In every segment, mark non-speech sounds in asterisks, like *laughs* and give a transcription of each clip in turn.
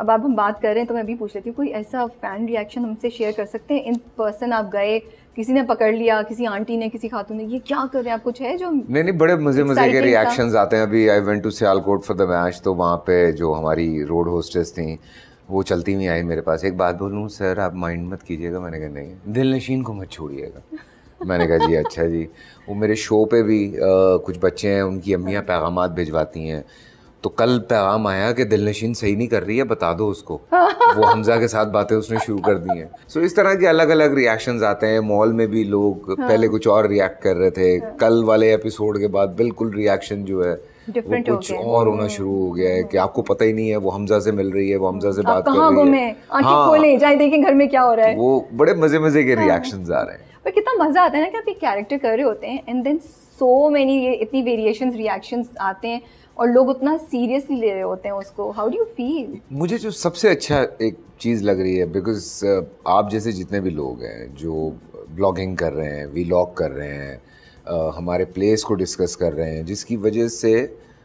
अब आप हम बात कर रहे हैं तो मैं भी पूछ लेती हूँ कोई ऐसा फ़ैन रिएक्शन हमसे शेयर कर सकते हैं इन पर्सन आप गए किसी ने पकड़ लिया किसी आंटी ने किसी खातून ने ये क्या कर रहे हैं आप कुछ है जो नहीं नहीं बड़े मज़े मज़े के रिएक्शन आते हैं अभी I went to Sialkot for the match तो वहाँ पे जो हमारी रोड होस्टेस थी वो चलती हुई आई मेरे पास एक बात बोलूँ सर आप माइंड मत कीजिएगा मैंने कहा नहीं दिल नशीन को मत छोड़िएगा *laughs* मैंने कहा जी अच्छा जी वो मेरे शो पे भी आ, कुछ बच्चे हैं उनकी अम्मियाँ पैगाम भिजवाती हैं तो कल पैगाम आया कि दिल नशीन सही नहीं कर रही है बता दो उसको वो हमजा के साथ बातें उसने शुरू कर दी हैं सो so, इस तरह के अलग अलग रिएक्शंस आते हैं मॉल में भी लोग हाँ। पहले कुछ और रिएक्ट कर रहे थे हाँ। कल वाले एपिसोड के बाद बिल्कुल रिएक्शन जो है वो कुछ हो और होना शुरू हो गया है हाँ। कि आपको पता ही नहीं है वो हमजा से मिल रही है वो हमजा से बात कर रही है हाँ। खोले जाए देखें घर में क्या हो रहा है वो बड़े मजे मजे के रिएक्शन हाँ। आ रहे हैं पर कितना मज़ा आता है ना कि आप एक कैरेक्टर कर रहे होते हैं एंड देन सो मेनी ये इतनी वेरिएशंस रिएक्शंस आते हैं और लोग उतना सीरियसली ले रहे होते हैं उसको हाउ डू यू फील मुझे जो सबसे अच्छा एक चीज़ लग रही है बिकॉज uh, आप जैसे जितने भी लोग हैं जो ब्लॉगिंग कर रहे हैं वीलॉग कर रहे हैं uh, हमारे प्लेस को डिस्कस कर रहे हैं जिसकी वजह से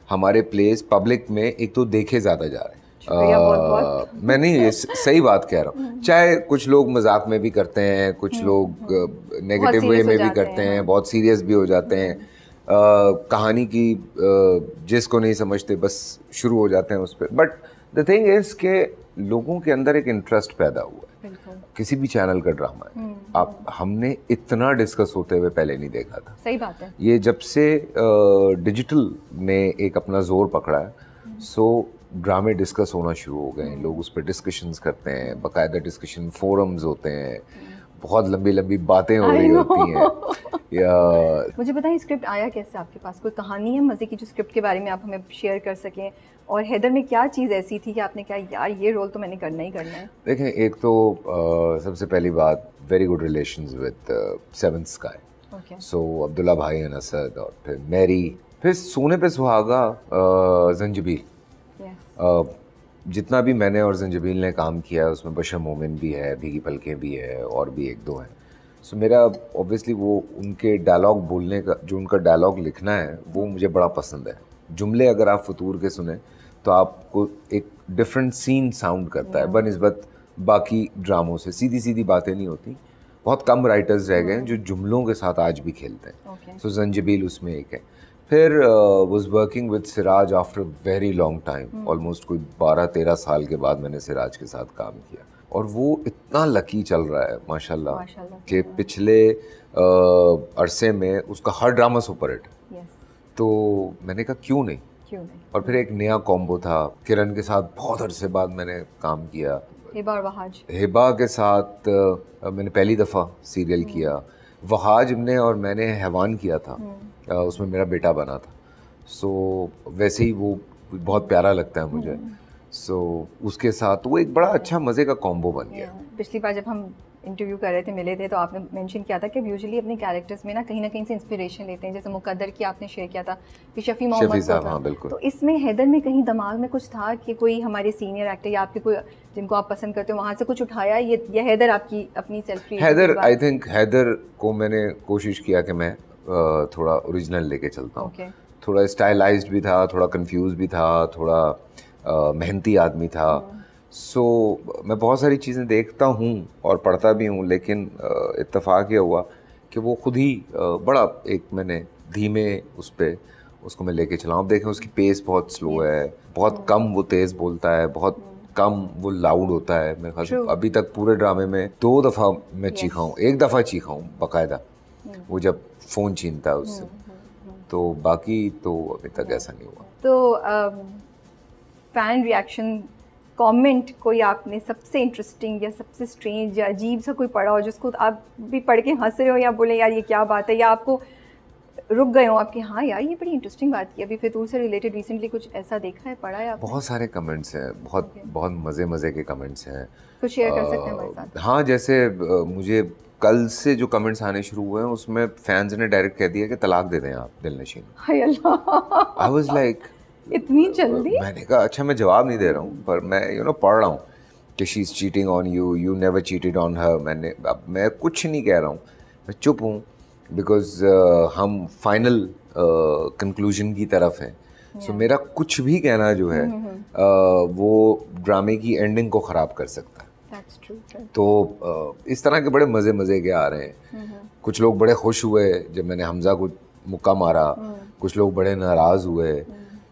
हमारे प्लेस पब्लिक में एक तो देखे ज़्यादा जा रहे हैं uh, मैं नहीं ये सही बात कह रहा हूँ हम्म। चाहे कुछ लोग मजाक में भी करते हैं कुछ हम्म। लोग नेगेटिव वे में भी करते हैं बहुत सीरियस भी हो जाते हैं कहानी की जिसको नहीं समझते बस शुरू हो जाते हैं उस पर बट द थिंग इज़ के लोगों के अंदर एक इंटरेस्ट पैदा हुआ है किसी भी चैनल का ड्रामा है हम्म। आप हमने इतना डिस्कस होते हुए पहले नहीं देखा था सही बात है ये जब से डिजिटल ने एक अपना जोर पकड़ा है सो ड्रामे डिस्कस होना शुरू हो गए हैं हम्म। लोग उस पर डिस्कशंस करते हैं बाकायदा डिस्कशन फोरम्स होते हैं हम्म। बहुत लंबी लंबी बातें हो रही होती हैं *laughs* या मुझे बताएं स्क्रिप्ट आया कैसे आपके पास कोई कहानी है मज़े की जो स्क्रिप्ट के बारे में आप हमें शेयर कर सकें और हैदर में क्या चीज़ ऐसी थी कि आपने कहा यार ये रोल तो मैंने करना ही करना है देखें एक तो आ, सबसे पहली बात very good relation with seven sky so Abdullah भाई एंड असद और फिर मैरी फिर सोने पे सुहागा जंजबील जितना भी मैंने और जंजबील ने काम किया उसमें बशर मोमिन भी है भीगी पलखें भी है और भी एक दो हैं सो so, मेरा ऑब्वियसली वो उनके डायलॉग बोलने का जो उनका डायलॉग लिखना है वो मुझे बड़ा पसंद है जुमले अगर आप फतूर के सुने तो आपको एक डिफरेंट सीन साउंड करता है बनस्बत बाकी ड्रामों से सीधी सीधी बातें नहीं होती बहुत कम राइटर्स रह गए हैं जो जुमलों के साथ आज भी खेलते हैं सो okay. जंजबील so, उसमें एक है फिर was working with Siraj after very long time almost कोई बारह तेरह साल के बाद मैंने सिराज के साथ काम किया और वो इतना लकी चल रहा है माशाल्लाह कि पिछले आ, अरसे में उसका हर ड्रामा सुपर हिट तो मैंने कहा क्यों नहीं क्यों नहीं और फिर एक नया कॉम्बो था किरण के साथ बहुत अरसे बाद मैंने काम किया हिबा वहाज हिबा के साथ आ, मैंने पहली दफ़ा सीरियल हम्म। किया वहाज ने और मैंने हैवान किया था आ, हम्म। उसमें मेरा बेटा बना था सो वैसे ही वो बहुत प्यारा लगता है मुझे हम्म। सो so, उसके साथ वो एक बड़ा अच्छा मज़े का कॉम्बो बन गया पिछली बार जब हम इंटरव्यू कर रहे थे मिले थे तो आपने मेंशन किया था कि यूजली अपने कैरेक्टर्स में ना कहीं ना कहीं से इंस्पिरेशन लेते हैं जैसे मुकद्दर की आपने शेयर किया था कि शफ़ी मोहम्मद हाँ बिल्कुल तो इसमें हैदर में कहीं दिमाग में कुछ था कि कोई हमारे सीनियर एक्टर या आपके कोई जिनको आप पसंद करते हो वहाँ से कुछ उठाया ये ये हैदर आपकी अपनी selfie Haider I think Haider को मैंने कोशिश किया कि मैं थोड़ा ओरिजिनल लेके चलता हूँ थोड़ा स्टाइलाइज भी था थोड़ा कन्फ्यूज भी था थोड़ा मेहनती आदमी था सो so, मैं बहुत सारी चीज़ें देखता हूँ और पढ़ता भी हूँ लेकिन इतफ़ाक़ ये हुआ कि वो खुद ही बड़ा एक मैंने धीमे उस पर उसको मैं लेके चला अब देखें उसकी पेस बहुत स्लो है बहुत कम वो तेज़ बोलता है बहुत कम वो लाउड होता है मेरे ख्याल अभी तक पूरे ड्रामे में दो दफ़ा मैं चीखाऊँ चीखा हूँ एक दफ़ा चीखा हूँ बाकायदा hmm. वो जब फ़ोन छीनता है उससे hmm, hmm, तो बाकी तो अभी तक ऐसा नहीं हुआ तो फैन रिएक्शन कमेंट कोई आपने सबसे इंटरेस्टिंग या सबसे स्ट्रेंज या अजीब सा कोई पढ़ा हो जिसको आप भी पढ़ के हंस रहे हो या बोले यार ये क्या बात है या आपको रुक गए हो आपके हाँ यार ये बड़ी इंटरेस्टिंग बात की अभी फितूर से रिलेटेड रिसेंटली कुछ ऐसा देखा है पढ़ा है आपने? बहुत सारे कमेंट्स हैं बहुत okay. बहुत मज़े मज़े के कमेंट्स हैं कुछ शेयर कर सकते हैं साथ हाँ जैसे मुझे कल से जो कमेंट्स आने शुरू हुए हैं उसमें फैंस ने डायरेक्ट कह दिया कि तलाक दे दें आप दिल नशीन आई वॉज लाइक इतनी तो जल्दी मैंने कहा अच्छा मैं जवाब नहीं दे रहा हूँ पर मैं यू you नो know, पढ़ रहा हूँ कि she is cheating on you you never cheated on her मैंने अब मैं कुछ नहीं कह रहा हूँ मैं चुप हूँ बिकॉज uh, हम फाइनल कंक्लूजन uh, की तरफ हैं सो yeah. so, मेरा कुछ भी कहना जो है हम्म, हम्म। uh, वो ड्रामे की एंडिंग को ख़राब कर सकता है तो uh, इस तरह के बड़े मज़े मज़े के आ रहे हैं हम्म, कुछ लोग बड़े खुश हुए जब मैंने हमज़ा को मुक्का मारा कुछ लोग बड़े नाराज़ हुए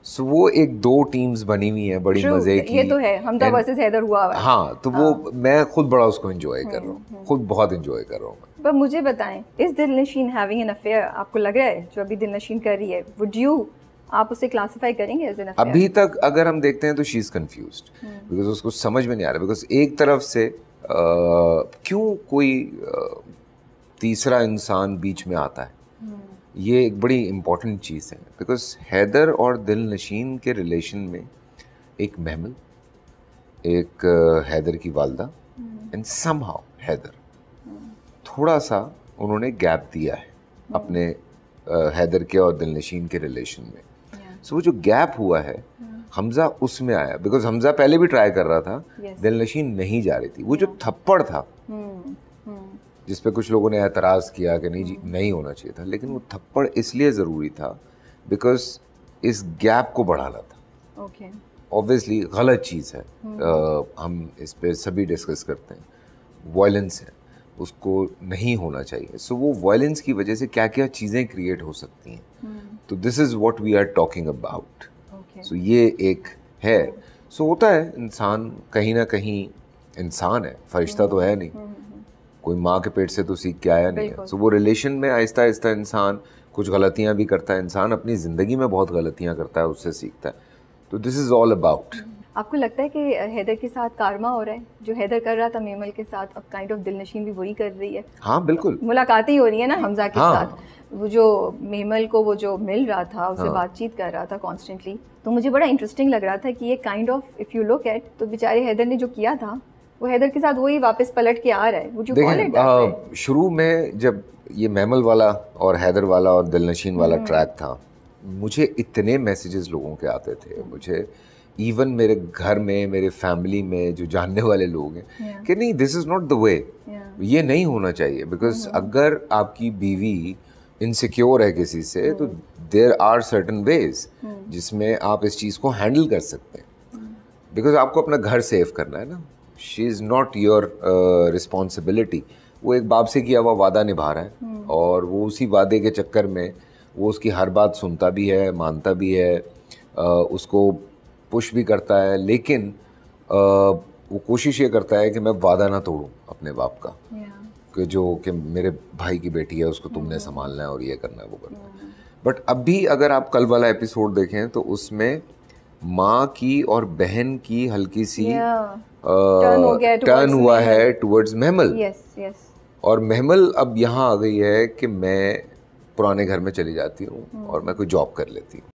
सो वो एक दो टीम्स बनी हुई है बड़ी मजे की ये तो है हम तो वर्सेस हैदर हुआ है हाँ तो वो हाँ। मैं खुद बड़ा उसको एंजॉय कर रहा हूँ हम्म, हम्म। खुद बहुत एंजॉय कर रहा हूँ पर मुझे बताएं इस दिल नशीन हैविंग एन अफेयर आपको लग रहा है जो अभी दिल नशीन कर रही है वुड यू आप उसे क्लासिफाई करेंगे एज एन अभी तक अगर हम देखते हैं तो शी इज़ कंफ्यूज्ड बिकॉज उसको समझ में नहीं आ रहा बिकॉज एक तरफ से क्यों कोई तीसरा इंसान बीच में आता है ये एक बड़ी इम्पॉर्टेंट चीज़ है बिकॉज हैदर और दिल नशीन के रिलेशन में एक महमल एक हैदर की वालदा and somehow Haider hmm. थोड़ा सा उन्होंने गैप दिया है हम्म। अपने हैदर के और दिल नशीन के रिलेशन में सो वो जो गैप हुआ है हम्म। हमजा उसमें आया बिकॉज हमजा पहले भी ट्राई कर रहा था दिल नशीन नहीं जा रही थी वो जो थप्पड़ था जिस पे कुछ लोगों ने एतराज़ किया कि नहीं जी नहीं होना चाहिए था लेकिन वो थप्पड़ इसलिए ज़रूरी था बिकॉज इस गैप को बढ़ाना था ऑब्वियसली okay. गलत चीज़ है आ, हम्म। हम इस पर सभी डिस्कस करते हैं वायलेंस है उसको नहीं होना चाहिए सो so, वो वायलेंस की वजह से क्या क्या चीज़ें क्रिएट हो सकती हैं हम्म। तो this is what we are talking about so ये एक है सो so, होता है इंसान कहीं ना कहीं इंसान है फरिश्ता तो हम्म। है नहीं कोई माँ के पेट से तो सीख के आया नहीं है सो so, वो रिलेशन में आहिस्ता आहिस्ता इंसान कुछ गलतियाँ भी करता है इंसान अपनी ज़िंदगी में बहुत गलतियाँ करता है उससे सीखता है तो दिस इज़ ऑल अबाउट आपको लगता है कि हैदर के साथ कारमा हो रहा है जो हैदर कर रहा था मेमल के साथ अब काइंड ऑफ दिलनशीन भी वही कर रही है हाँ बिल्कुल मुलाकातें हो रही है ना हाँ। हमजा के हाँ. साथ वो जो मेमल को वो जो मिल रहा था उसे हाँ. बातचीत कर रहा था कॉन्स्टेंटली तो मुझे बड़ा इंटरेस्टिंग लग रहा था कि ये kind of if you look at तो बेचारे हैदर ने जो किया था वो हैदर के साथ वही वापस पलट के आ रहा है देखिए हाँ, शुरू में जब ये मैमल वाला और हैदर वाला और दिलनशीन वाला ट्रैक हम्म। था मुझे इतने मैसेजेस लोगों के आते थे हम्म। मुझे इवन मेरे घर में मेरे फैमिली में जो जानने वाले लोग हैं yeah. कि नहीं this is not the way ये नहीं होना चाहिए बिकॉज mm. हम्म। अगर आपकी बीवी इनसिक्योर है किसी से mm. तो देर आर सर्टन वेज जिसमें आप इस चीज़ को हैंडल कर सकते हैं बिकॉज mm. आपको अपना घर सेव करना है ना she is not your responsibility वो एक बाप से किया हुआ वादा निभा रहा है हम्म। और वो उसी वादे के चक्कर में वो उसकी हर बात सुनता भी है मानता भी है आ, उसको पुश भी करता है लेकिन आ, वो कोशिश ये करता है कि मैं वादा ना तोड़ूँ अपने बाप का कि जो कि मेरे भाई की बेटी है उसको तुमने mm-hmm. संभालना है और ये करना है वो करना है बट अब भी अगर आप कल वाला एपिसोड देखें तो उसमें माँ की और बहन की हल्की सी टर्न हुआ है टुवर्ड्स महमल और महमल अब यहाँ आ गई है कि मैं पुराने घर में चली जाती हूँ hmm. और मैं कोई जॉब कर लेती हूँ